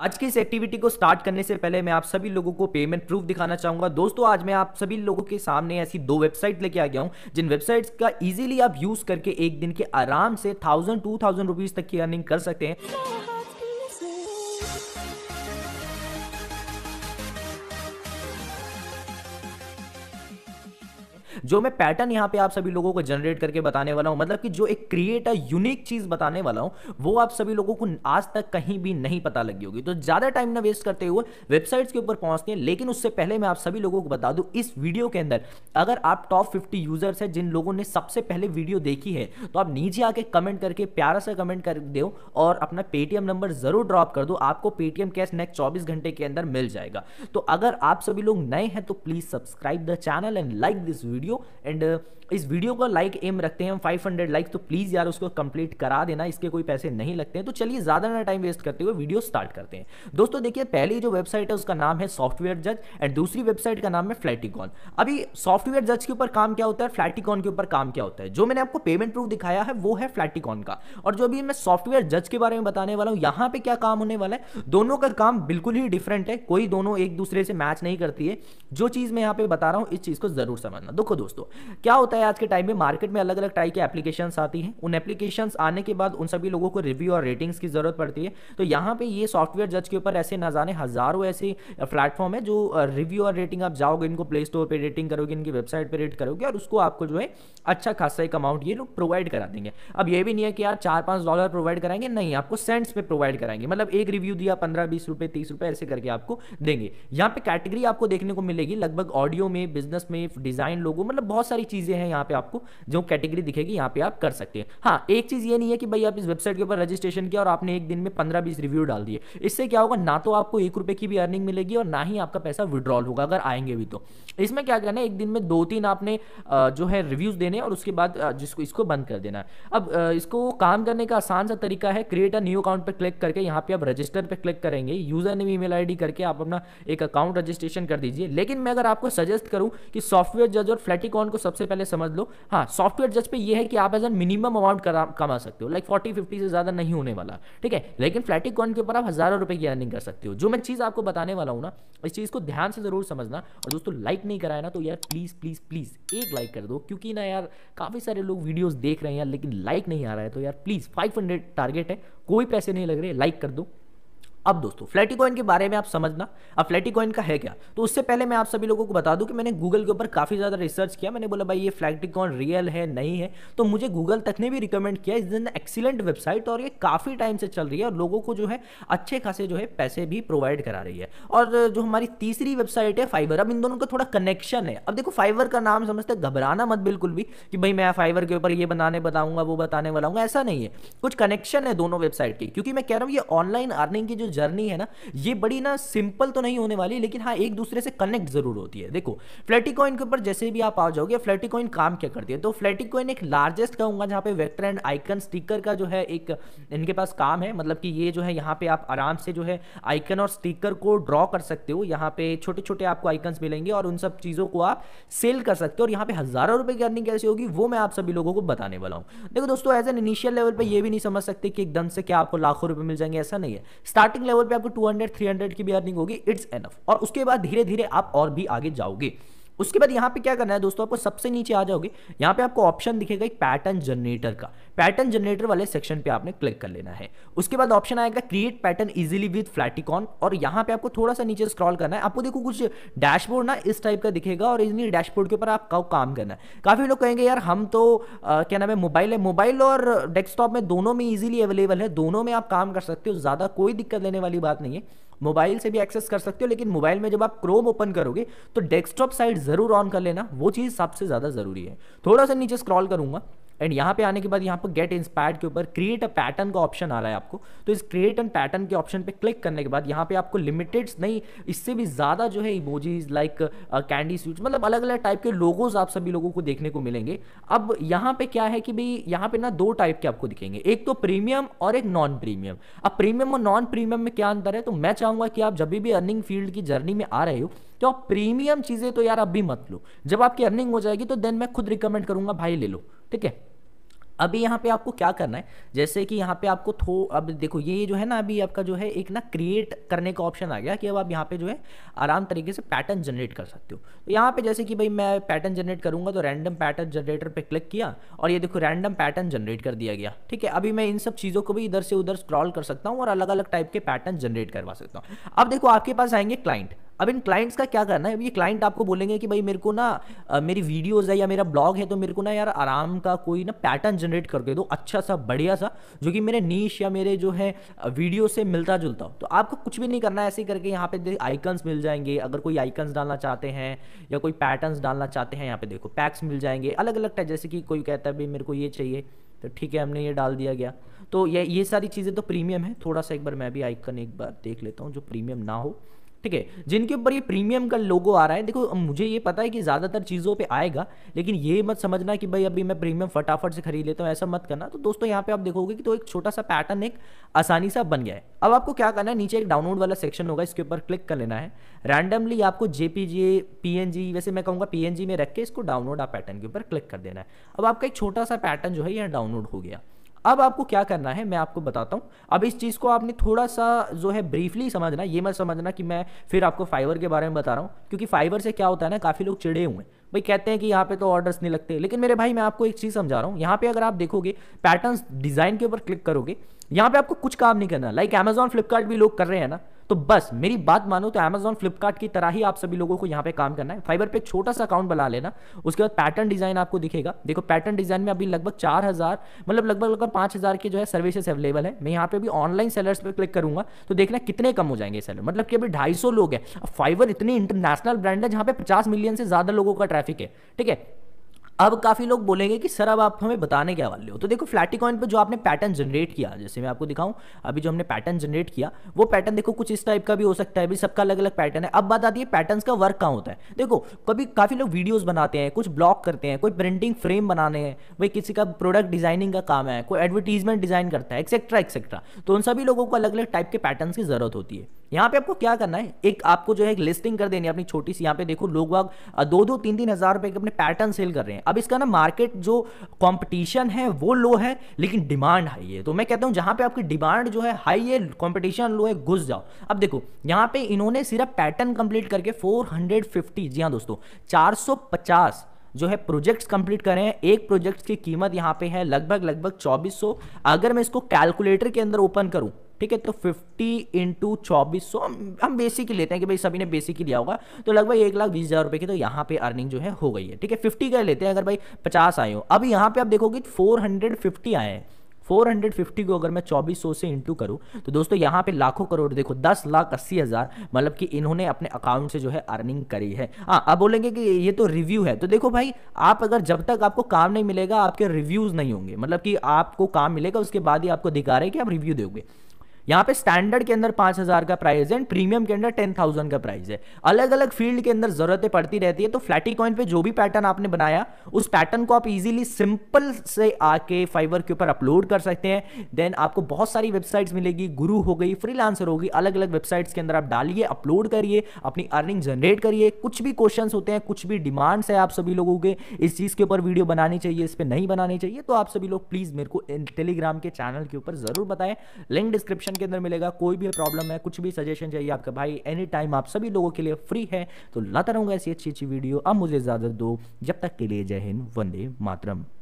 आज की इस एक्टिविटी को स्टार्ट करने से पहले मैं आप सभी लोगों को पेमेंट प्रूफ दिखाना चाहूंगा दोस्तों आज मैं आप सभी लोगों के सामने ऐसी दो वेबसाइट लेके आ गया हूं जिन वेबसाइट्स का इजीली आप यूज करके एक दिन के आराम से थाउजेंड टू थाउजेंड रुपीज तक की अर्निंग कर सकते हैं जो मैं पैटर्न यहाँ पे आप सभी लोगों को जनरेट करके बताने वाला हूँ मतलब कि जो एक क्रिएट यूनिक चीज बताने वाला हूँ वो आप सभी लोगों को आज तक कहीं भी नहीं पता लगी होगी तो ज्यादा टाइम ना वेस्ट करते हुए वेबसाइट्स के ऊपर पहुंचते हैं लेकिन उससे पहले मैं आप सभी लोगों को बता दूं इस वीडियो के अंदर अगर आप टॉप फिफ्टी यूजर्स हैं जिन लोगों ने सबसे पहले वीडियो देखी है तो आप नीचे आके कमेंट करके प्यारा सा कमेंट कर दो और अपना पेटीएम नंबर जरूर ड्रॉप कर दो आपको पेटीएम कैश नेक्स्ट चौबीस घंटे के अंदर मिल जाएगा तो अगर आप सभी लोग नए हैं तो please subscribe the channel and like this video and uh, इस वीडियो का लाइक एम रखते हैं हम 500 लाइक तो प्लीज़ यार उसको कंप्लीट करा देना इसके कोई पैसे नहीं लगते हैं तो चलिए ज़्यादा ना टाइम वेस्ट करते हुए वीडियो स्टार्ट करते हैं दोस्तों देखिए पहली जो वेबसाइट है उसका नाम है सॉफ्टवेयर जज एंड दूसरी वेबसाइट का नाम है फ्लैटिकॉन अभी सॉफ्टवेयर जज के ऊपर काम क्या होता है फ्लैटिकॉन के ऊपर काम क्या होता है जो मैंने आपको पेमेंट प्रूफ दिखाया है वो है फ्लैटिकॉन का और जो अभी मैं सॉफ्टवेयर जज के बारे में बताने वाला हूँ यहाँ पर क्या काम होने वाला है दोनों का काम बिल्कुल ही डिफरेंट है कोई दोनों एक दूसरे से मैच नहीं करती है जो चीज़ मैं यहाँ पे बता रहा हूँ इस चीज़ को ज़रूर समझना देखो दोस्तों दोस्तों क्या होता है आज के टाइम में मार्केट में अलग अलग टाइप के एप्लीकेशन आती हैं उन एप्लीकेशन आने के बाद उन सभी लोगों को रिव्यू और रेटिंग्स की ज़रूरत पड़ती है तो यहाँ पे ये सॉफ्टवेयर जज के ऊपर ऐसे ना जाने हज़ारों ऐसे प्लेटफॉर्म है जो रिव्यू और रेटिंग आप जाओगे इनको प्ले स्टोर पर रेटिंग करोगे इनकी वेबसाइट पर रेट करोगे और उसको आपको जो है अच्छा खासा एक अमाउंट ये लोग प्रोवाइड करा देंगे अब ये भी नहीं है कि यार चार पाँच डॉलर प्रोवाइड कराएंगे नहीं आपको सेंट्स पर प्रोवाइड कराएंगे मतलब एक रिव्यू दिया पंद्रह बीस रुपये तीस रुपये ऐसे करके आपको देंगे यहाँ पे कैटेगरी आपको देखने को मिलेगी लगभग ऑडियो में बिजनेस में डिज़ाइन लोगों मतलब बहुत सारी चीज़ें हैं यहाँ पे आपको जो कैटेगरी दिखेगी यहाँ पे आप कर सकते हैं हाँ एक चीज़ ये नहीं है कि भाई आप इस वेबसाइट के ऊपर रजिस्ट्रेशन किया और आपने एक दिन में पंद्रह बीस रिव्यू डाल दिए इससे क्या होगा ना तो आपको एक रुपए की भी अर्निंग मिलेगी और ना ही आपका पैसा विड्रॉल होगा अगर आएंगे भी तो इसमें क्या करना है एक दिन में दो तीन आपने जो है रिव्यूज़ देने और उसके बाद जिसको इसको बंद कर देना है अब इसको काम करने का आसान सा तरीका है क्रिएट अ न्यू अकाउंट पर क्लिक करके यहाँ पे आप रजिस्टर पर क्लिक करेंगे यूज़र ने ईमेल आईडी करके आप अपना एक अकाउंट रजिस्ट्रेशन कर दीजिए लेकिन मैं अगर आपको सजेस्ट करूँ कि सॉफ्टवेयर जज और फ्लैट स्टैटिकॉन को सबसे पहले समझ लो हाँ सॉफ्टवेयर जज पे ये है कि आप एज एन मिनिमम अमाउंट कमा सकते हो लाइक फोर्टी फिफ्टी से ज़्यादा नहीं होने वाला ठीक है लेकिन फ्लैटिकॉन के ऊपर आप हज़ारों रुपये की अर्निंग कर सकते हो जो मैं चीज़ आपको बताने वाला हूँ ना इस चीज़ को ध्यान से ज़रूर समझना और दोस्तों लाइक नहीं कराया ना तो यार प्लीज़ प्लीज़ प्लीज़ एक लाइक कर दो क्योंकि ना यार काफ़ी सारे लोग वीडियोज़ देख रहे हैं यार लेकिन लाइक नहीं आ रहा है तो यार प्लीज़ फाइव टारगेट है कोई पैसे नहीं लग रहे लाइक कर दो अब दोस्तों फ्लैटी कॉइन के बारे में आप समझना अब फ्लैटी कॉइन का है क्या तो उससे पहले मैं आप सभी लोगों को बता दूं कि मैंने गूगल के ऊपर काफ़ी ज़्यादा रिसर्च किया मैंने बोला भाई ये फ्लैटी कॉइन रियल है नहीं है तो मुझे गूगल तक ने भी रिकमेंड किया इस एक्सीलेंट वेबसाइट और ये काफ़ी टाइम से चल रही है और लोगों को जो है अच्छे खासे जो है पैसे भी प्रोवाइड करा रही है और जो हमारी तीसरी वेबसाइट है फाइवर अब इन दोनों का थोड़ा कनेक्शन है अब देखो फाइवर का नाम समझते घबराना मत बिल्कुल भी कि भाई मैं फाइवर के ऊपर ये बनाने बताऊंगा वो बताने वाला हूँ ऐसा नहीं है कुछ कनेक्शन है दोनों वेबसाइट की क्योंकि मैं कह रहा हूँ ये ऑनलाइन अर्निंग की जो जर्नी है ना ये बड़ी ना सिंपल तो नहीं होने वाली लेकिन हाँ एक दूसरे से कनेक्ट जरूर होती है देखो फ्लैटी कॉइन के ऊपर जैसे भी आप आ जाओगे फ्लैटी कॉइन काम क्या करती है तो फ्लैटी कॉइन एक लार्जेस्ट कहूंगा जहां पे वेक्टर एंड आइकन स्टिकर का जो है एक इनके पास काम है मतलब कि ये जो है यहाँ पे आप आराम से जो है आइकन और स्टिकर को ड्रॉ कर सकते हो यहाँ पे छोटे छोटे आपको आइकन्स मिलेंगे और उन सब चीज़ों को आप सेल कर सकते हो और यहाँ पे हज़ारों रुपए की अर्निंग कैसे होगी वो मैं आप सभी लोगों को बताने वाला हूँ देखो दोस्तों एज एन इनिशियल लेवल पर यह भी नहीं समझ सकते कि एकदम से क्या आपको लाखों रुपए मिल जाएंगे ऐसा नहीं है स्टार्टिंग स्टार्टिंग लेवल पे आपको 200 300 की भी अर्निंग होगी इट्स एनफ और उसके बाद धीरे धीरे आप और भी आगे जाओगे उसके बाद यहाँ पे क्या करना है दोस्तों आपको सबसे नीचे आ जाओगे यहाँ पे आपको ऑप्शन दिखेगा एक पैटर्न जनरेटर का पैटर्न जनरेटर वाले सेक्शन पे आपने क्लिक कर लेना है उसके बाद ऑप्शन आएगा create pattern easily with Flaticon और यहाँ पे आपको थोड़ा सा नीचे स्क्रॉल करना है आपको देखो कुछ डैशबोर्ड ना इस टाइप का दिखेगा और इन डैशबोर्ड के ऊपर आपका काम करना है काफ़ी लोग कहेंगे यार हम तो आ, क्या नाम है मोबाइल है मोबाइल और डेस्कटॉप में दोनों में ईजिली अवेलेबल है दोनों में आप काम कर सकते हो ज़्यादा कोई दिक्कत लेने वाली बात नहीं है मोबाइल से भी एक्सेस कर सकते हो लेकिन मोबाइल में जब आप क्रोम ओपन करोगे तो डेस्कटॉप साइड ज़रूर ऑन कर लेना वो चीज़ सबसे ज़्यादा ज़रूरी है थोड़ा सा नीचे स्क्रॉल करूंगा एंड यहाँ पे आने के बाद यहाँ पर गेट इंस्पायर्ड के ऊपर क्रिएट अ पैटर्न का ऑप्शन आ रहा है आपको तो इस क्रिएट एंड पैटर्न के ऑप्शन पे क्लिक करने के बाद यहाँ पे आपको लिमिटेड नहीं इससे भी ज़्यादा जो है इमोजीज लाइक कैंडी स्वीट्स मतलब अलग अलग टाइप के लोगोज आप सभी लोगों को देखने को मिलेंगे अब यहाँ पे क्या है कि भाई यहाँ पे ना दो टाइप के आपको दिखेंगे एक तो प्रीमियम और एक नॉन प्रीमियम अब प्रीमियम और नॉन प्रीमियम में क्या अंतर है तो मैं चाहूँगा कि आप जब भी अर्निंग फील्ड की जर्नी में आ रहे हो तो आप प्रीमियम चीज़ें तो यार अभी मत लो जब आपकी अर्निंग हो जाएगी तो देन मैं खुद रिकमेंड करूंगा भाई ले लो ठीक है अभी यहाँ पे आपको क्या करना है जैसे कि यहाँ पे आपको थो अब देखो ये जो है ना अभी आपका जो है एक ना क्रिएट करने का ऑप्शन आ गया कि अब आप यहाँ पे जो है आराम तरीके से पैटर्न जनरेट कर सकते हो तो यहाँ पे जैसे कि भाई मैं पैटर्न जनरेट करूँगा तो रैंडम पैटर्न जनरेटर पर क्लिक किया और ये देखो रैंडम पैटर्न जनरेट कर दिया गया ठीक है अभी मैं इन सब चीज़ों को भी इधर से उधर स्क्रॉल कर सकता हूँ और अलग अलग टाइप के पैटर्न जनरेट करवा सकता हूँ अब देखो आपके पास आएंगे क्लाइंट अब इन क्लाइंट्स का क्या करना है अब ये क्लाइंट आपको बोलेंगे कि भाई मेरे को ना मेरी वीडियोज़ है या मेरा ब्लॉग है तो मेरे को ना यार आराम का कोई ना पैटर्न जनरेट कर दे दो अच्छा सा बढ़िया सा जो कि मेरे नीच या मेरे जो है वीडियो से मिलता जुलता हो तो आपको कुछ भी नहीं करना है ऐसे करके यहाँ पे आइकन्स मिल जाएंगे अगर कोई आइकन्स डालना चाहते हैं या कोई पैटर्न्स डालना चाहते हैं यहाँ पे देखो पैक्स मिल जाएंगे अलग अलग टाइप जैसे कि कोई कहता है भाई मेरे को ये चाहिए तो ठीक है हमने ये डाल दिया गया तो ये ये सारी चीज़ें तो प्रीमियम है थोड़ा सा एक बार मैं भी आइकन एक बार देख लेता हूँ जो प्रीमियम ना हो ठीक है जिनके ऊपर ये प्रीमियम का लोगो आ रहा है देखो मुझे ये पता है कि ज़्यादातर चीज़ों पे आएगा लेकिन ये मत समझना कि भाई अभी मैं प्रीमियम फटाफट से खरीद लेता हूँ ऐसा मत करना तो दोस्तों यहाँ पे आप देखोगे कि तो एक छोटा सा पैटर्न एक आसानी सा बन गया है अब आपको क्या करना है नीचे एक डाउनलोड वाला सेक्शन होगा इसके ऊपर क्लिक कर लेना है रैंडमली आपको जे पी वैसे मैं कहूँगा पी में रख के इसको डाउनलोड आप पैटर्न के ऊपर क्लिक कर देना है अब आपका एक छोटा सा पैटर्न जो है यह डाउनलोड हो गया अब आपको क्या करना है मैं आपको बताता हूँ अब इस चीज़ को आपने थोड़ा सा जो है ब्रीफली समझना ये मत समझना कि मैं फिर आपको फाइबर के बारे में बता रहा हूँ क्योंकि फाइबर से क्या होता है ना काफ़ी लोग चिड़े हुए हैं भाई कहते हैं कि यहाँ पे तो ऑर्डर्स नहीं लगते लेकिन मेरे भाई मैं आपको एक चीज़ समझा रहा हूँ यहाँ पे अगर आप देखोगे पैटर्न्स डिज़ाइन के ऊपर क्लिक करोगे यहाँ पे आपको कुछ काम नहीं करना लाइक अमेजोन फ्लिपकार्ट भी लोग कर रहे हैं ना तो बस मेरी बात मानो तो अमेजोन फ्लिपकार्ट की तरह ही आप सभी लोगों को यहाँ पे काम करना है फाइबर पे एक छोटा सा अकाउंट बना लेना उसके बाद पैटर्न डिजाइन आपको दिखेगा देखो पैटर्न डिजाइन में अभी लगभग चार हज़ार मतलब लगभग लगभग पांच हज़ार के जो है सर्विसेज अवेलेबल है मैं यहाँ पे भी ऑनलाइन सेलर्स पर क्लिक करूंगा तो देखना कितने कम हो जाएंगे सेलर मतलब कि अभी ढाई लोग हैं फाइबर इतनी इंटरनेशनल ब्रांड है जहाँ पे पचास मिलियन से ज़्यादा लोगों का ट्रैफिक है ठीक है अब काफ़ी लोग बोलेंगे कि सर अब आप हमें बताने क्या वाले हो तो देखो फ्लैटी कॉइन पर जो आपने पैटर्न जनरेट किया जैसे मैं आपको दिखाऊं अभी जो हमने पैटर्न जनरेट किया वो पैटर्न देखो कुछ इस टाइप का भी हो सकता है अभी सबका अलग अलग पैटर्न है अब बात आती है पैटर्न का वर्क कहाँ होता है देखो कभी काफ़ी लोग वीडियोज़ बनाते हैं कुछ ब्लॉग करते हैं कोई प्रिंटिंग फ्रेम बनाने हैं भाई किसी का प्रोडक्ट डिजाइनिंग का काम है कोई एडवर्टीजमेंट डिजाइन करता है एक्सेट्रा एक्सेट्रा तो उन सभी लोगों को अलग अलग टाइप के पैटर्न की ज़रूरत होती है यहाँ पे आपको क्या करना है एक आपको जो है एक लिस्टिंग कर देनी है अपनी छोटी सी यहाँ पे देखो लोग वाग दो दो तीन तीन हज़ार रुपये के अपने पैटर्न सेल कर रहे हैं अब इसका ना मार्केट जो कंपटीशन है वो लो है लेकिन डिमांड हाई है तो मैं कहता हूँ जहाँ पे आपकी डिमांड जो है हाई है कॉम्पिटिशन लो है घुस जाओ अब देखो यहाँ पे इन्होंने सिर्फ पैटर्न कंप्लीट करके फोर जी हाँ दोस्तों चार जो है प्रोजेक्ट्स कंप्लीट करें हैं एक प्रोजेक्ट की कीमत यहाँ पे है लगभग लगभग 2400 अगर मैं इसको कैलकुलेटर के अंदर ओपन करूं ठीक है तो 50 इंटू चौबीस हम बेसिक ही लेते हैं कि भाई सभी ने बेसिक ही लिया होगा तो लगभग एक लाख बीस हज़ार रुपये की तो यहाँ पे अर्निंग जो है हो गई है ठीक है फिफ्टी का लेते हैं अगर भाई पचास आए हो अब यहाँ पे आप देखोगे फोर हंड्रेड फिफ्टी आए हैं 450 को अगर मैं 2400 से इंटू करूं तो दोस्तों यहां पे लाखों करोड़ देखो दस लाख अस्सी हज़ार मतलब कि इन्होंने अपने अकाउंट से जो है अर्निंग करी है हाँ अब बोलेंगे कि ये तो रिव्यू है तो देखो भाई आप अगर जब तक आपको काम नहीं मिलेगा आपके रिव्यूज़ नहीं होंगे मतलब कि आपको काम मिलेगा उसके बाद ही आपको दिखा रहे हैं कि आप रिव्यू दोगे यहाँ पे स्टैंडर्ड के अंदर पांच हजार का प्राइस है एंड प्रीमियम के अंदर टेन थाउजेंड का प्राइस है अलग अलग फील्ड के अंदर जरूरतें पड़ती रहती है तो फ्लैटी कॉइन पे जो भी पैटर्न आपने बनाया उस पैटर्न को आप इजीली सिंपल से आके फाइवर के ऊपर अपलोड कर सकते हैं देन आपको बहुत सारी वेबसाइट्स मिलेगी गुरु हो गई लांसर होगी अलग अलग वेबसाइट्स के अंदर आप डालिए अपलोड करिए अपनी अर्निंग जनरेट करिए कुछ भी क्वेश्चन होते हैं कुछ भी डिमांड्स है आप सभी लोगों के इस चीज़ के ऊपर वीडियो बनानी चाहिए इस पर नहीं बनानी चाहिए तो आप सभी लोग प्लीज़ मेरे को टेलीग्राम के चैनल के ऊपर जरूर बताएं लिंक डिस्क्रिप्शन के अंदर मिलेगा कोई भी प्रॉब्लम है कुछ भी सजेशन चाहिए आपका भाई एनी टाइम आप सभी लोगों के लिए फ्री है तो लाता रहूंगा ऐसी अच्छी अच्छी वीडियो अब मुझे इजाज़त दो जब तक के लिए जय हिंद वंदे मातरम